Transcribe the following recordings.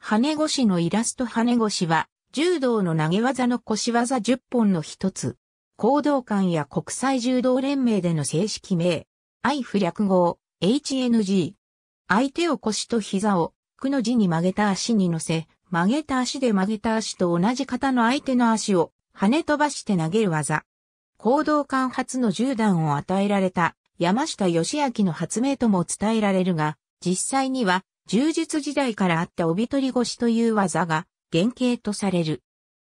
羽越のイラスト羽越は、柔道の投げ技の腰技10本の一つ。行動館や国際柔道連盟での正式名。愛不略号、HNG。相手を腰と膝を、くの字に曲げた足に乗せ、曲げた足で曲げた足と同じ型の相手の足を、跳ね飛ばして投げる技。行動館初の10段を与えられた、山下義明の発明とも伝えられるが、実際には、柔術時代からあった帯取り腰という技が原型とされる。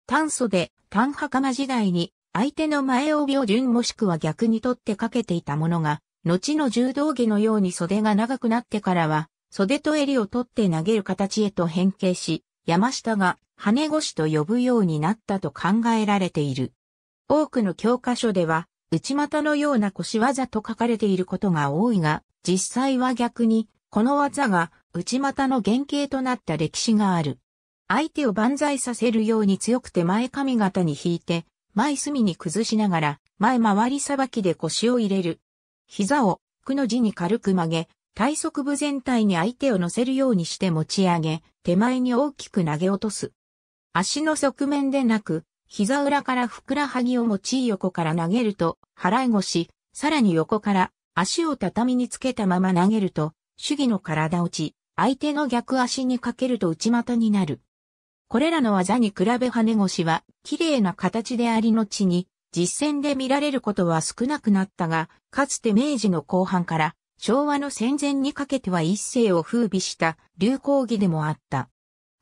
炭素で炭袴時代に相手の前帯を順もしくは逆に取ってかけていたものが、後の柔道着のように袖が長くなってからは、袖と襟を取って投げる形へと変形し、山下が羽腰と呼ぶようになったと考えられている。多くの教科書では、内股のような腰技と書かれていることが多いが、実際は逆にこの技が内股の原型となった歴史がある。相手を万歳させるように強くて前髪型に引いて、前隅に崩しながら、前回りさばきで腰を入れる。膝を、くの字に軽く曲げ、体側部全体に相手を乗せるようにして持ち上げ、手前に大きく投げ落とす。足の側面でなく、膝裏からふくらはぎを持ち横から投げると、払い腰、さらに横から足を畳につけたまま投げると、主義の体落ち、相手の逆足にかけると内股になる。これらの技に比べ跳ね腰は綺麗な形でありのちに、実戦で見られることは少なくなったが、かつて明治の後半から昭和の戦前にかけては一世を風靡した流行技でもあった。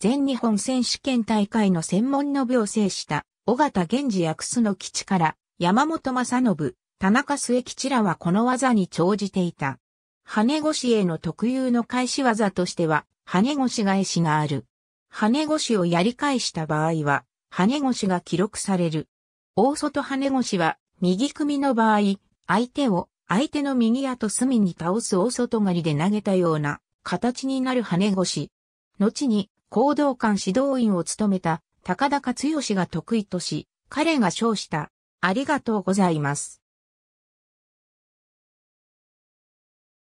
全日本選手権大会の専門の部を制した、尾形源氏や楠基地から、山本正信、田中末吉らはこの技に長じていた。羽ねしへの特有の返し技としては、羽ねし返しがある。羽ねしをやり返した場合は、羽ねしが記録される。大外羽ねしは、右組の場合、相手を相手の右やと隅に倒す大外刈りで投げたような形になる羽ねし。後に、行動官指導員を務めた高田勝義が得意とし、彼が称した。ありがとうございます。